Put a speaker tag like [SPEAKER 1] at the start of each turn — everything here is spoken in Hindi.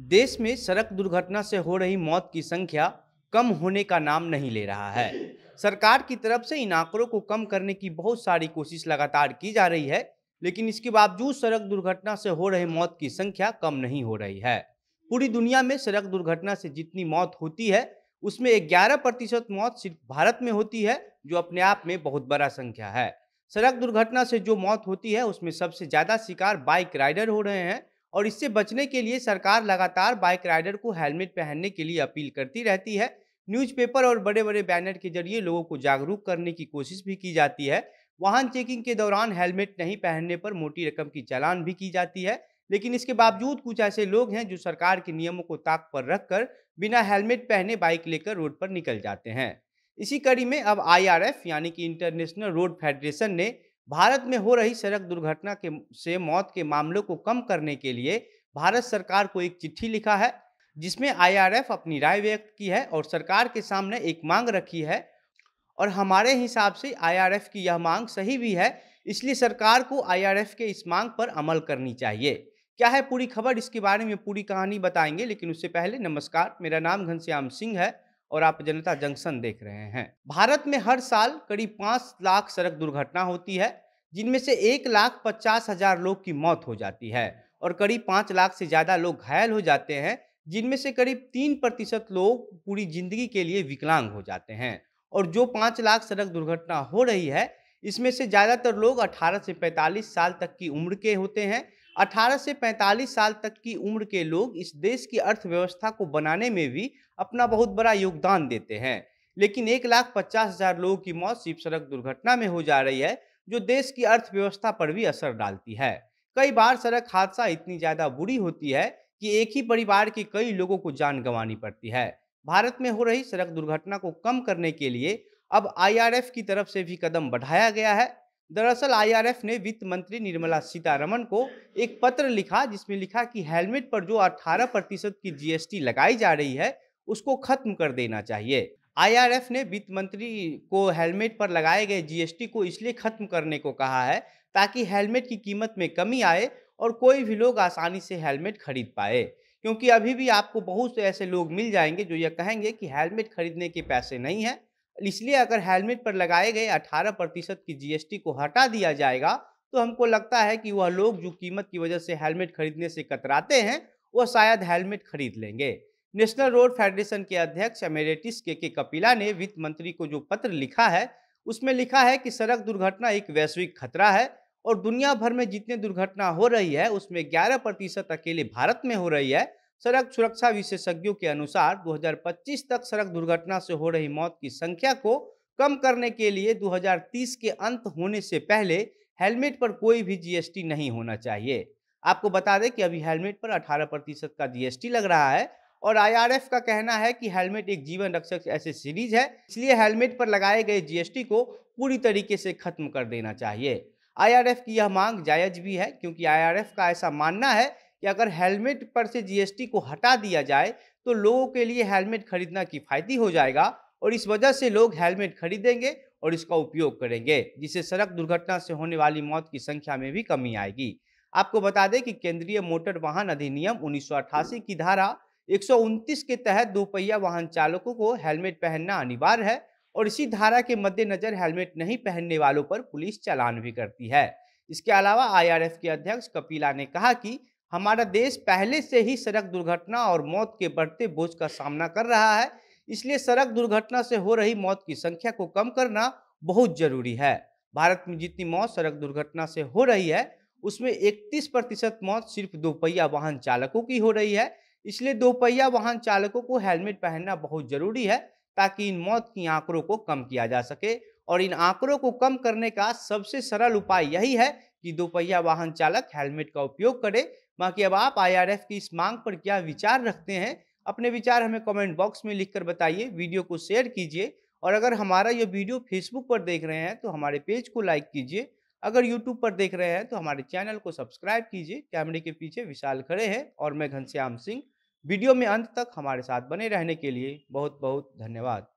[SPEAKER 1] देश में सड़क दुर्घटना से हो रही मौत की संख्या कम होने का नाम नहीं ले रहा है सरकार की तरफ से इन आंकड़ों को कम करने की बहुत सारी कोशिश लगातार की जा रही है लेकिन इसके बावजूद सड़क दुर्घटना से हो रही मौत की संख्या कम नहीं हो रही है पूरी दुनिया में सड़क दुर्घटना से जितनी मौत होती है उसमें ग्यारह प्रतिशत मौत सिर्फ भारत में होती है जो अपने आप में बहुत बड़ा संख्या है सड़क दुर्घटना से जो मौत होती है उसमें सबसे ज़्यादा शिकार बाइक राइडर हो रहे हैं और इससे बचने के लिए सरकार लगातार बाइक राइडर को हेलमेट पहनने के लिए अपील करती रहती है न्यूज़पेपर और बड़े बड़े बैनर के जरिए लोगों को जागरूक करने की कोशिश भी की जाती है वाहन चेकिंग के दौरान हेलमेट नहीं पहनने पर मोटी रकम की चलान भी की जाती है लेकिन इसके बावजूद कुछ ऐसे लोग हैं जो सरकार के नियमों को ताक पर रखकर बिना हेलमेट पहने बाइक लेकर रोड पर निकल जाते हैं इसी कड़ी में अब आईआरएफ यानी कि इंटरनेशनल रोड फेडरेशन ने भारत में हो रही सड़क दुर्घटना के से मौत के मामलों को कम करने के लिए भारत सरकार को एक चिट्ठी लिखा है जिसमें आईआरएफ अपनी राय व्यक्त की है और सरकार के सामने एक मांग रखी है और हमारे हिसाब से आईआरएफ की यह मांग सही भी है इसलिए सरकार को आईआरएफ के इस मांग पर अमल करनी चाहिए क्या है पूरी खबर इसके बारे में पूरी कहानी बताएंगे लेकिन उससे पहले नमस्कार मेरा नाम घनश्याम सिंह है और आप जनता जंक्शन देख रहे हैं भारत में हर साल करीब पाँच लाख सड़क दुर्घटना होती है जिनमें से एक लाख पचास हजार लोग की मौत हो जाती है और करीब पाँच लाख से ज़्यादा लोग घायल हो जाते हैं जिनमें से करीब तीन प्रतिशत लोग पूरी जिंदगी के लिए विकलांग हो जाते हैं और जो पाँच लाख सड़क दुर्घटना हो रही है इसमें से ज़्यादातर लोग अठारह से पैंतालीस साल तक की उम्र के होते हैं 18 से 45 साल तक की उम्र के लोग इस देश की अर्थव्यवस्था को बनाने में भी अपना बहुत बड़ा योगदान देते हैं लेकिन एक लाख पचास हजार लोगों की मौत सिर्फ सड़क दुर्घटना में हो जा रही है जो देश की अर्थव्यवस्था पर भी असर डालती है कई बार सड़क हादसा इतनी ज़्यादा बुरी होती है कि एक ही परिवार के कई लोगों को जान गंवानी पड़ती है भारत में हो रही सड़क दुर्घटना को कम करने के लिए अब आईआरएफ की तरफ से भी कदम बढ़ाया गया है दरअसल आईआरएफ ने वित्त मंत्री निर्मला सीतारमन को एक पत्र लिखा जिसमें लिखा कि हेलमेट पर जो 18 प्रतिशत की जीएसटी लगाई जा रही है उसको खत्म कर देना चाहिए आईआरएफ ने वित्त मंत्री को हेलमेट पर लगाए गए जीएसटी को इसलिए खत्म करने को कहा है ताकि हेलमेट की कीमत में कमी आए और कोई भी लोग आसानी से हेलमेट खरीद पाए क्योंकि अभी भी आपको बहुत से ऐसे लोग मिल जाएंगे जो यह कहेंगे कि हेलमेट खरीदने के पैसे नहीं हैं इसलिए अगर हेलमेट पर लगाए गए 18 प्रतिशत की जीएसटी को हटा दिया जाएगा तो हमको लगता है कि वह लोग जो कीमत की वजह से हेलमेट खरीदने से कतराते हैं वह शायद हेलमेट खरीद लेंगे नेशनल रोड फेडरेशन के अध्यक्ष अमेरेटिस के के कपिला ने वित्त मंत्री को जो पत्र लिखा है उसमें लिखा है कि सड़क दुर्घटना एक वैश्विक खतरा है और दुनिया भर में जितने दुर्घटना हो रही है उसमें ग्यारह प्रतिशत अकेले भारत में हो रही है सड़क सुरक्षा विशेषज्ञों के अनुसार 2025 तक सड़क दुर्घटना से हो रही मौत की संख्या को कम करने के लिए 2030 के अंत होने से पहले हेलमेट पर कोई भी जीएसटी नहीं होना चाहिए आपको बता दें कि अभी हेलमेट पर 18 प्रतिशत का जीएसटी लग रहा है और आईआरएफ का कहना है कि हेलमेट एक जीवन रक्षक ऐसे सीरीज है इसलिए हेलमेट पर लगाए गए जीएसटी को पूरी तरीके से खत्म कर देना चाहिए आईआरएफ की यह मांग जायज भी है क्योंकि आईआरएफ का ऐसा मानना है कि अगर हेलमेट पर से जीएसटी को हटा दिया जाए तो लोगों के लिए हेलमेट खरीदना किफ़ायती हो जाएगा और इस वजह से लोग हेलमेट खरीदेंगे और इसका उपयोग करेंगे जिससे सड़क दुर्घटना से होने वाली मौत की संख्या में भी कमी आएगी आपको बता दें कि केंद्रीय मोटर वाहन अधिनियम उन्नीस की धारा एक के तहत दोपहिया वाहन चालकों को हेलमेट पहनना अनिवार्य है और इसी धारा के मद्देनजर हेलमेट नहीं पहनने वालों पर पुलिस चालान भी करती है इसके अलावा आईआरएफ के अध्यक्ष कपिला ने कहा कि हमारा देश पहले से ही सड़क दुर्घटना और मौत के बढ़ते बोझ का सामना कर रहा है इसलिए सड़क दुर्घटना से हो रही मौत की संख्या को कम करना बहुत जरूरी है भारत में जितनी मौत सड़क दुर्घटना से हो रही है उसमें इकतीस प्रतिशत मौत सिर्फ दोपहिया वाहन चालकों की हो रही है इसलिए दोपहिया वाहन चालकों को हेलमेट पहनना बहुत जरूरी है ताकि इन मौत की आंकड़ों को कम किया जा सके और इन आंकड़ों को कम करने का सबसे सरल उपाय यही है कि दोपहिया वाहन चालक हेलमेट का उपयोग करे बाकी अब आप आई की इस मांग पर क्या विचार रखते हैं अपने विचार हमें कमेंट बॉक्स में लिखकर बताइए वीडियो को शेयर कीजिए और अगर हमारा ये वीडियो फेसबुक पर देख रहे हैं तो हमारे पेज को लाइक कीजिए अगर यूट्यूब पर देख रहे हैं तो हमारे चैनल को सब्सक्राइब कीजिए कैमरे के पीछे विशाल खड़े हैं और मैं घनश्याम सिंह वीडियो में अंत तक हमारे साथ बने रहने के लिए बहुत बहुत धन्यवाद